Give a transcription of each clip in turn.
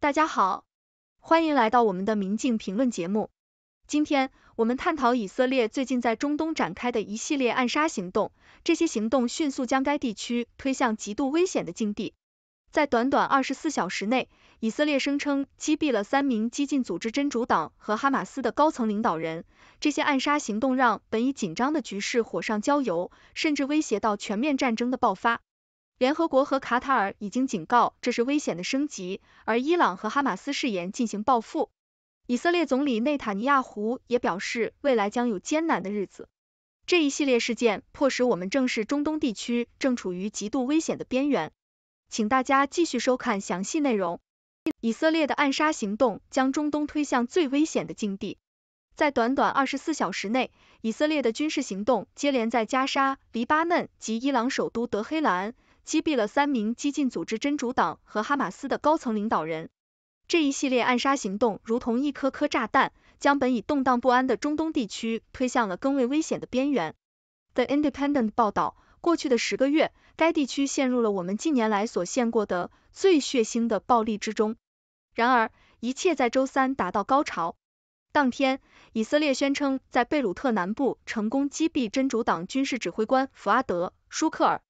大家好，欢迎来到我们的《明镜评论》节目。今天我们探讨以色列最近在中东展开的一系列暗杀行动，这些行动迅速将该地区推向极度危险的境地。在短短二十四小时内，以色列声称击毙了三名激进组织真主党和哈马斯的高层领导人。这些暗杀行动让本已紧张的局势火上浇油，甚至威胁到全面战争的爆发。联合国和卡塔尔已经警告这是危险的升级，而伊朗和哈马斯誓言进行报复。以色列总理内塔尼亚胡也表示，未来将有艰难的日子。这一系列事件迫使我们正视中东地区正处于极度危险的边缘。请大家继续收看详细内容。以色列的暗杀行动将中东推向最危险的境地。在短短二十四小时内，以色列的军事行动接连在加沙、黎巴嫩及伊朗首都德黑兰。击毙了三名激进组织真主党和哈马斯的高层领导人。这一系列暗杀行动如同一颗颗炸弹，将本已动荡不安的中东地区推向了更为危险的边缘。The Independent 报道，过去的十个月，该地区陷入了我们近年来所见过的最血腥的暴力之中。然而，一切在周三达到高潮。当天，以色列宣称在贝鲁特南部成功击毙真主党军事指挥官福阿德·舒克尔。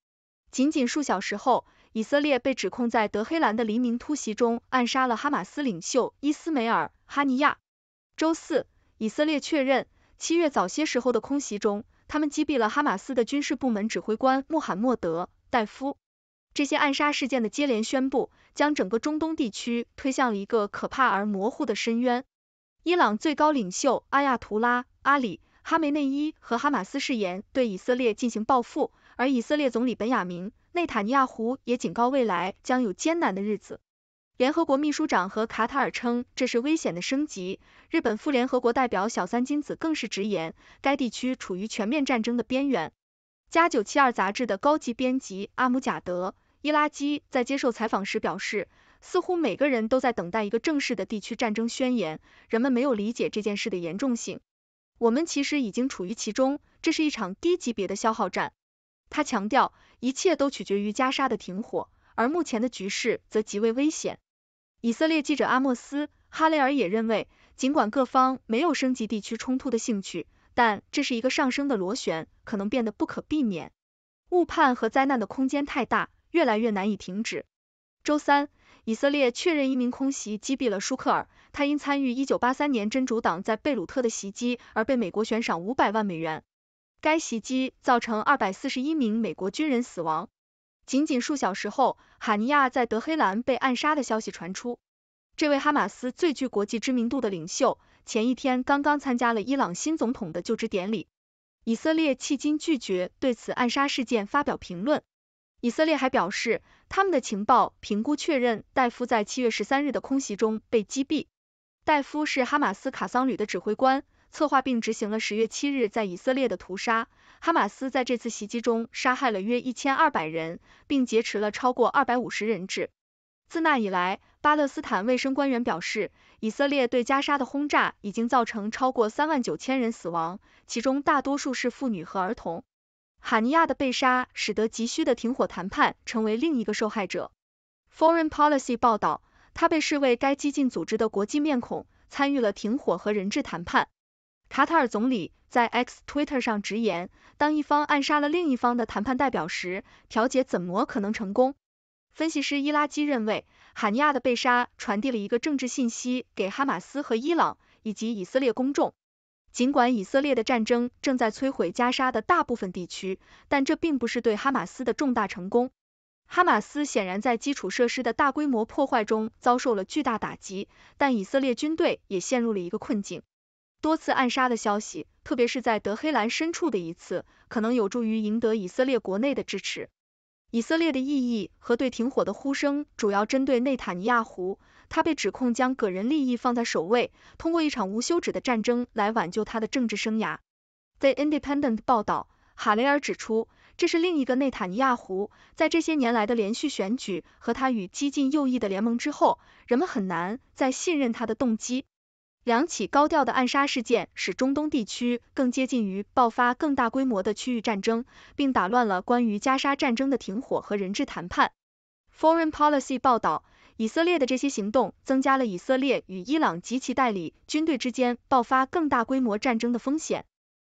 仅仅数小时后，以色列被指控在德黑兰的黎明突袭中暗杀了哈马斯领袖伊斯梅尔·哈尼亚。周四，以色列确认，七月早些时候的空袭中，他们击毙了哈马斯的军事部门指挥官穆罕默德·戴夫。这些暗杀事件的接连宣布，将整个中东地区推向了一个可怕而模糊的深渊。伊朗最高领袖阿亚图拉阿里·哈梅内伊和哈马斯誓言对以色列进行报复。而以色列总理本雅明·内塔尼亚胡也警告未来将有艰难的日子。联合国秘书长和卡塔尔称这是危险的升级。日本副联合国代表小三金子更是直言，该地区处于全面战争的边缘。加九七二杂志的高级编辑阿姆贾德·伊拉基在接受采访时表示，似乎每个人都在等待一个正式的地区战争宣言，人们没有理解这件事的严重性。我们其实已经处于其中，这是一场低级别的消耗战。他强调，一切都取决于加沙的停火，而目前的局势则极为危险。以色列记者阿莫斯·哈雷尔也认为，尽管各方没有升级地区冲突的兴趣，但这是一个上升的螺旋，可能变得不可避免。误判和灾难的空间太大，越来越难以停止。周三，以色列确认一名空袭击毙了舒克尔，他因参与一九八三年真主党在贝鲁特的袭击而被美国悬赏五百万美元。该袭击造成二百四十一名美国军人死亡。仅仅数小时后，哈尼亚在德黑兰被暗杀的消息传出。这位哈马斯最具国际知名度的领袖，前一天刚刚参加了伊朗新总统的就职典礼。以色列迄今拒绝对此暗杀事件发表评论。以色列还表示，他们的情报评估确认戴夫在七月十三日的空袭中被击毙。戴夫是哈马斯卡桑旅的指挥官。策划并执行了十月七日在以色列的屠杀。哈马斯在这次袭击中杀害了约一千二百人，并劫持了超过二百五十人质。自那以来，巴勒斯坦卫生官员表示，以色列对加沙的轰炸已经造成超过三万九千人死亡，其中大多数是妇女和儿童。哈尼亚的被杀使得急需的停火谈判成为另一个受害者。Foreign Policy 报道，他被视为该激进组织的国际面孔，参与了停火和人质谈判。卡塔尔总理在 X Twitter 上直言，当一方暗杀了另一方的谈判代表时，调解怎么可能成功？分析师伊拉基认为，哈尼亚的被杀传递了一个政治信息给哈马斯和伊朗以及以色列公众。尽管以色列的战争正在摧毁加沙的大部分地区，但这并不是对哈马斯的重大成功。哈马斯显然在基础设施的大规模破坏中遭受了巨大打击，但以色列军队也陷入了一个困境。多次暗杀的消息，特别是在德黑兰深处的一次，可能有助于赢得以色列国内的支持。以色列的异议和对停火的呼声主要针对内塔尼亚胡，他被指控将个人利益放在首位，通过一场无休止的战争来挽救他的政治生涯。The Independent 报道，哈雷尔指出，这是另一个内塔尼亚胡，在这些年来的连续选举和他与激进右翼的联盟之后，人们很难再信任他的动机。两起高调的暗杀事件使中东地区更接近于爆发更大规模的区域战争，并打乱了关于加沙战争的停火和人质谈判。Foreign Policy 报道，以色列的这些行动增加了以色列与伊朗及其代理军队之间爆发更大规模战争的风险。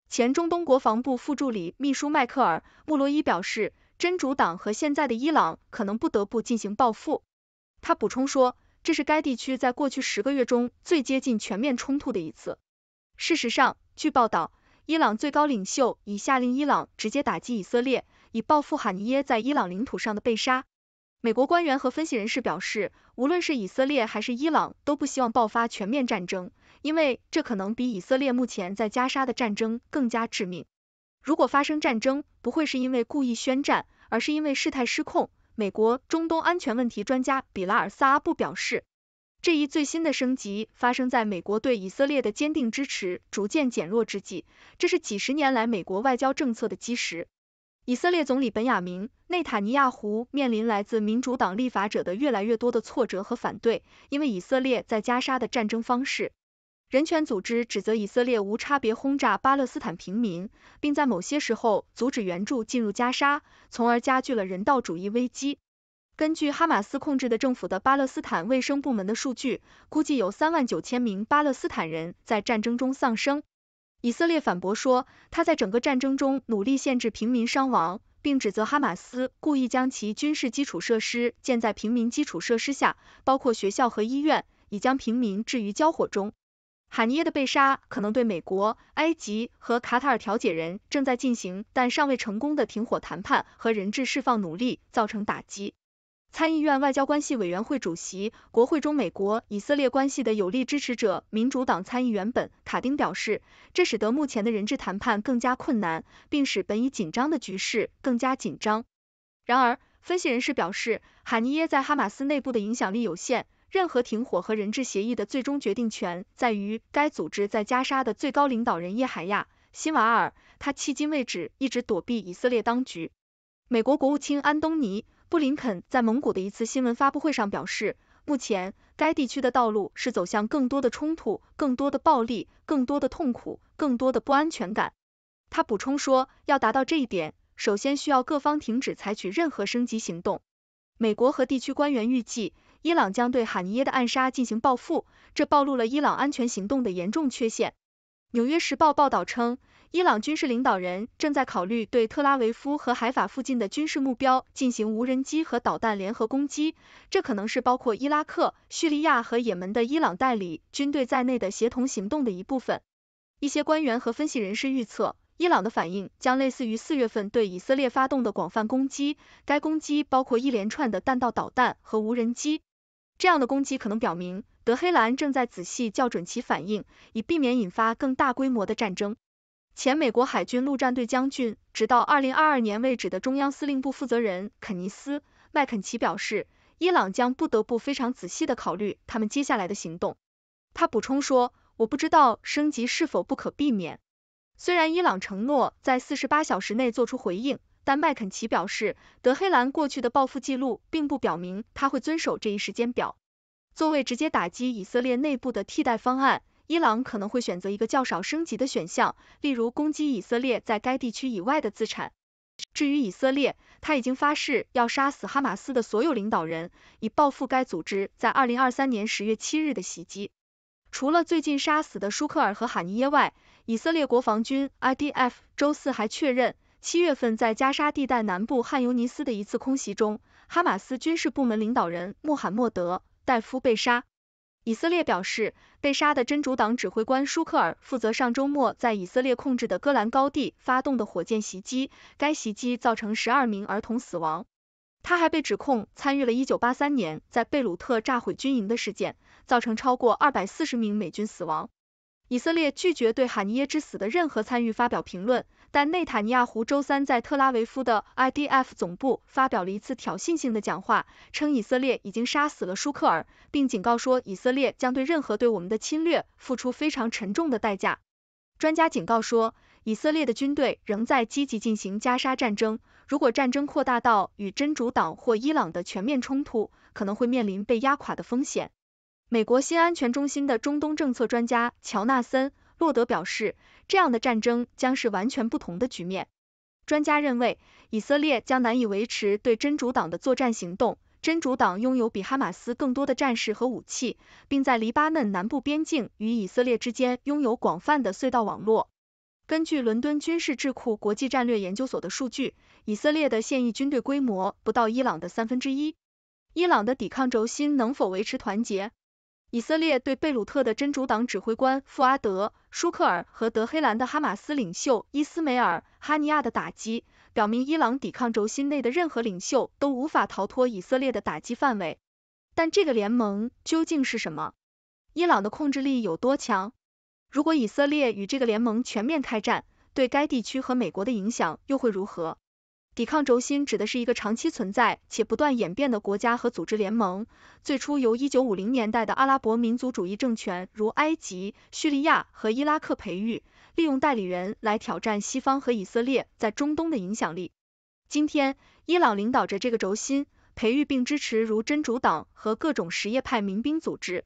前中东国防部副助理秘书迈克尔·穆罗伊表示，真主党和现在的伊朗可能不得不进行报复。他补充说。这是该地区在过去十个月中最接近全面冲突的一次。事实上，据报道，伊朗最高领袖已下令伊朗直接打击以色列，以报复哈尼耶在伊朗领土上的被杀。美国官员和分析人士表示，无论是以色列还是伊朗，都不希望爆发全面战争，因为这可能比以色列目前在加沙的战争更加致命。如果发生战争，不会是因为故意宣战，而是因为事态失控。美国中东安全问题专家比拉尔·萨阿布表示，这一最新的升级发生在美国对以色列的坚定支持逐渐减弱之际，这是几十年来美国外交政策的基石。以色列总理本雅明·内塔尼亚胡面临来自民主党立法者的越来越多的挫折和反对，因为以色列在加沙的战争方式。人权组织指责以色列无差别轰炸巴勒斯坦平民，并在某些时候阻止援助进入加沙，从而加剧了人道主义危机。根据哈马斯控制的政府的巴勒斯坦卫生部门的数据，估计有三万九千名巴勒斯坦人在战争中丧生。以色列反驳说，他在整个战争中努力限制平民伤亡，并指责哈马斯故意将其军事基础设施建在平民基础设施下，包括学校和医院，以将平民置于交火中。哈尼耶的被杀可能对美国、埃及和卡塔尔调解人正在进行但尚未成功的停火谈判和人质释放努力造成打击。参议院外交关系委员会主席、国会中美国以色列关系的有力支持者民主党参议员本·卡丁表示，这使得目前的人质谈判更加困难，并使本已紧张的局势更加紧张。然而，分析人士表示，哈尼耶在哈马斯内部的影响力有限。任何停火和人质协议的最终决定权在于该组织在加沙的最高领导人叶海亚·辛瓦尔，他迄今为止一直躲避以色列当局。美国国务卿安东尼·布林肯在蒙古的一次新闻发布会上表示，目前该地区的道路是走向更多的冲突、更多的暴力、更多的痛苦、更多的不安全感。他补充说，要达到这一点，首先需要各方停止采取任何升级行动。美国和地区官员预计。伊朗将对哈尼耶的暗杀进行报复，这暴露了伊朗安全行动的严重缺陷。《纽约时报》报道称，伊朗军事领导人正在考虑对特拉维夫和海法附近的军事目标进行无人机和导弹联合攻击，这可能是包括伊拉克、叙利亚和也门的伊朗代理军队在内的协同行动的一部分。一些官员和分析人士预测，伊朗的反应将类似于四月份对以色列发动的广泛攻击，该攻击包括一连串的弹道导弹和无人机。这样的攻击可能表明，德黑兰正在仔细校准其反应，以避免引发更大规模的战争。前美国海军陆战队将军、直到二零二二年为止的中央司令部负责人肯尼斯·麦肯齐表示，伊朗将不得不非常仔细的考虑他们接下来的行动。他补充说：“我不知道升级是否不可避免。虽然伊朗承诺在四十八小时内做出回应。”但麦肯齐表示，德黑兰过去的报复记录并不表明他会遵守这一时间表。作为直接打击以色列内部的替代方案，伊朗可能会选择一个较少升级的选项，例如攻击以色列在该地区以外的资产。至于以色列，他已经发誓要杀死哈马斯的所有领导人，以报复该组织在二零二三年十月七日的袭击。除了最近杀死的舒克尔和哈尼耶外，以色列国防军 （IDF） 周四还确认。七月份在加沙地带南部汉尤尼斯的一次空袭中，哈马斯军事部门领导人穆罕默德·戴夫被杀。以色列表示，被杀的真主党指挥官舒克尔负责上周末在以色列控制的戈兰高地发动的火箭袭击，该袭击造成十二名儿童死亡。他还被指控参与了1983年在贝鲁特炸毁军营的事件，造成超过240名美军死亡。以色列拒绝对哈尼耶之死的任何参与发表评论。但内塔尼亚胡周三在特拉维夫的 IDF 总部发表了一次挑衅性的讲话，称以色列已经杀死了舒克尔，并警告说以色列将对任何对我们的侵略付出非常沉重的代价。专家警告说，以色列的军队仍在积极进行加沙战争，如果战争扩大到与真主党或伊朗的全面冲突，可能会面临被压垮的风险。美国新安全中心的中东政策专家乔纳森。洛德表示，这样的战争将是完全不同的局面。专家认为，以色列将难以维持对真主党的作战行动。真主党拥有比哈马斯更多的战士和武器，并在黎巴嫩南部边境与以色列之间拥有广泛的隧道网络。根据伦敦军事智库国际战略研究所的数据，以色列的现役军队规模不到伊朗的三分之一。伊朗的抵抗轴心能否维持团结？以色列对贝鲁特的真主党指挥官富阿德·舒克尔和德黑兰的哈马斯领袖伊斯梅尔·哈尼亚的打击，表明伊朗抵抗轴心内的任何领袖都无法逃脱以色列的打击范围。但这个联盟究竟是什么？伊朗的控制力有多强？如果以色列与这个联盟全面开战，对该地区和美国的影响又会如何？抵抗轴心指的是一个长期存在且不断演变的国家和组织联盟，最初由1950年代的阿拉伯民族主义政权如埃及、叙利亚和伊拉克培育，利用代理人来挑战西方和以色列在中东的影响力。今天，伊朗领导着这个轴心，培育并支持如真主党和各种什叶派民兵组织。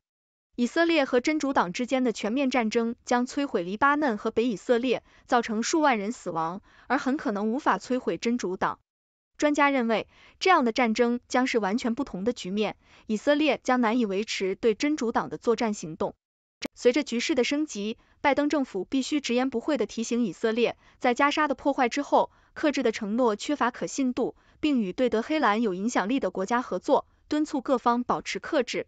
以色列和真主党之间的全面战争将摧毁黎巴嫩和北以色列，造成数万人死亡，而很可能无法摧毁真主党。专家认为，这样的战争将是完全不同的局面，以色列将难以维持对真主党的作战行动。随着局势的升级，拜登政府必须直言不讳地提醒以色列，在加沙的破坏之后，克制的承诺缺乏可信度，并与对德黑兰有影响力的国家合作，敦促各方保持克制。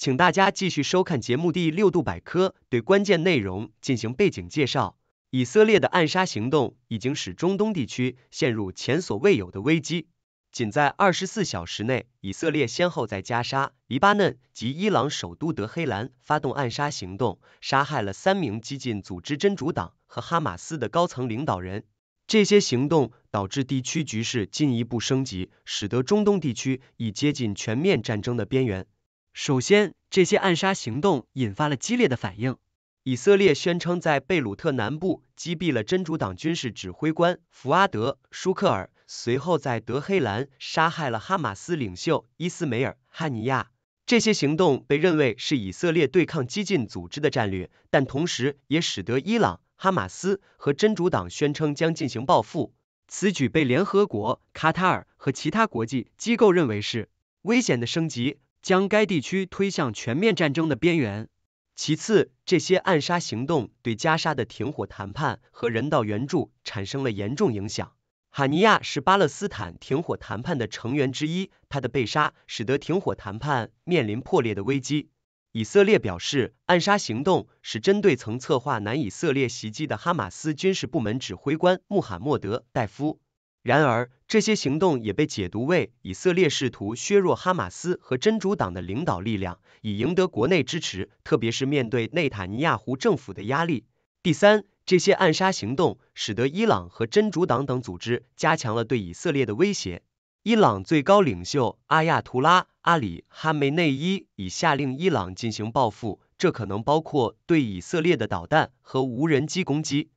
请大家继续收看节目《第六度百科》，对关键内容进行背景介绍。以色列的暗杀行动已经使中东地区陷入前所未有的危机。仅在二十四小时内，以色列先后在加沙、黎巴嫩及伊朗首都德黑兰发动暗杀行动，杀害了三名激进组织真主党和哈马斯的高层领导人。这些行动导致地区局势进一步升级，使得中东地区已接近全面战争的边缘。首先，这些暗杀行动引发了激烈的反应。以色列宣称在贝鲁特南部击毙了真主党军事指挥官福阿德·舒克尔，随后在德黑兰杀害了哈马斯领袖伊斯梅尔·汉尼亚。这些行动被认为是以色列对抗激进组织的战略，但同时也使得伊朗、哈马斯和真主党宣称将进行报复。此举被联合国、卡塔尔和其他国际机构认为是危险的升级。将该地区推向全面战争的边缘。其次，这些暗杀行动对加沙的停火谈判和人道援助产生了严重影响。哈尼亚是巴勒斯坦停火谈判的成员之一，他的被杀使得停火谈判面临破裂的危机。以色列表示，暗杀行动是针对曾策划南以色列袭击的哈马斯军事部门指挥官穆罕默德·戴夫。然而，这些行动也被解读为以色列试图削弱哈马斯和真主党的领导力量，以赢得国内支持，特别是面对内塔尼亚胡政府的压力。第三，这些暗杀行动使得伊朗和真主党等组织加强了对以色列的威胁。伊朗最高领袖阿亚图拉阿里·哈梅内伊已下令伊朗进行报复，这可能包括对以色列的导弹和无人机攻击。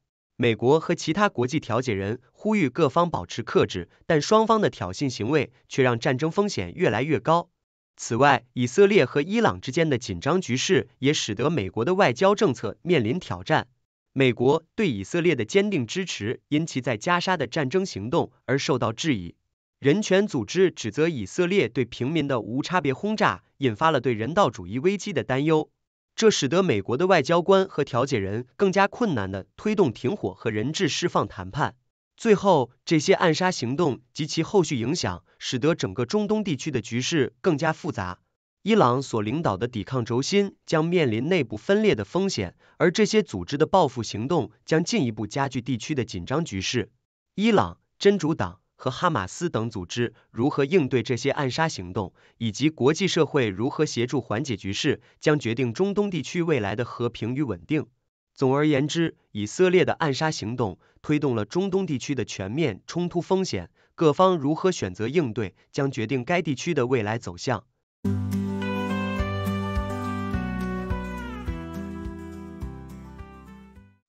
美国和其他国际调解人呼吁各方保持克制，但双方的挑衅行为却让战争风险越来越高。此外，以色列和伊朗之间的紧张局势也使得美国的外交政策面临挑战。美国对以色列的坚定支持因其在加沙的战争行动而受到质疑。人权组织指责以色列对平民的无差别轰炸，引发了对人道主义危机的担忧。这使得美国的外交官和调解人更加困难的推动停火和人质释放谈判。最后，这些暗杀行动及其后续影响，使得整个中东地区的局势更加复杂。伊朗所领导的抵抗轴心将面临内部分裂的风险，而这些组织的报复行动将进一步加剧地区的紧张局势。伊朗真主党。和哈马斯等组织如何应对这些暗杀行动，以及国际社会如何协助缓解局势，将决定中东地区未来的和平与稳定。总而言之，以色列的暗杀行动推动了中东地区的全面冲突风险，各方如何选择应对，将决定该地区的未来走向。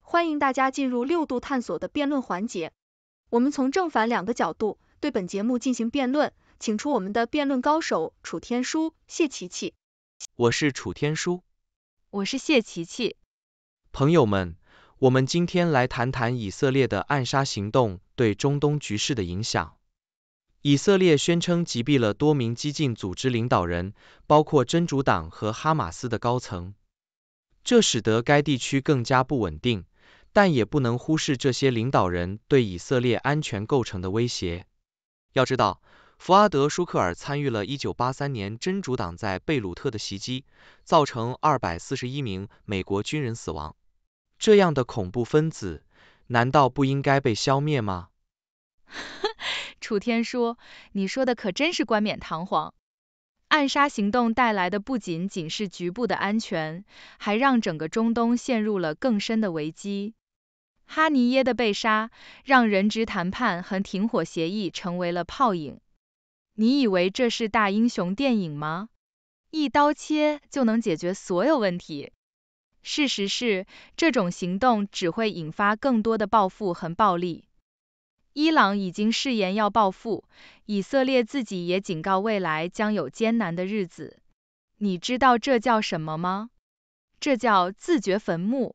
欢迎大家进入六度探索的辩论环节。我们从正反两个角度对本节目进行辩论，请出我们的辩论高手楚天舒、谢琪琪。我是楚天舒，我是谢琪琪。朋友们，我们今天来谈谈以色列的暗杀行动对中东局势的影响。以色列宣称击毙了多名激进组织领导人，包括真主党和哈马斯的高层，这使得该地区更加不稳定。但也不能忽视这些领导人对以色列安全构成的威胁。要知道，弗阿德·舒克尔参与了1983年真主党在贝鲁特的袭击，造成241名美国军人死亡。这样的恐怖分子，难道不应该被消灭吗？楚天说：“你说的可真是冠冕堂皇。暗杀行动带来的不仅仅是局部的安全，还让整个中东陷入了更深的危机。哈尼耶的被杀，让人质谈判和停火协议成为了泡影。你以为这是大英雄电影吗？一刀切就能解决所有问题？事实是，这种行动只会引发更多的报复和暴力。伊朗已经誓言要报复，以色列自己也警告未来将有艰难的日子。你知道这叫什么吗？这叫自掘坟墓。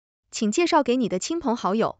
请介绍给你的亲朋好友。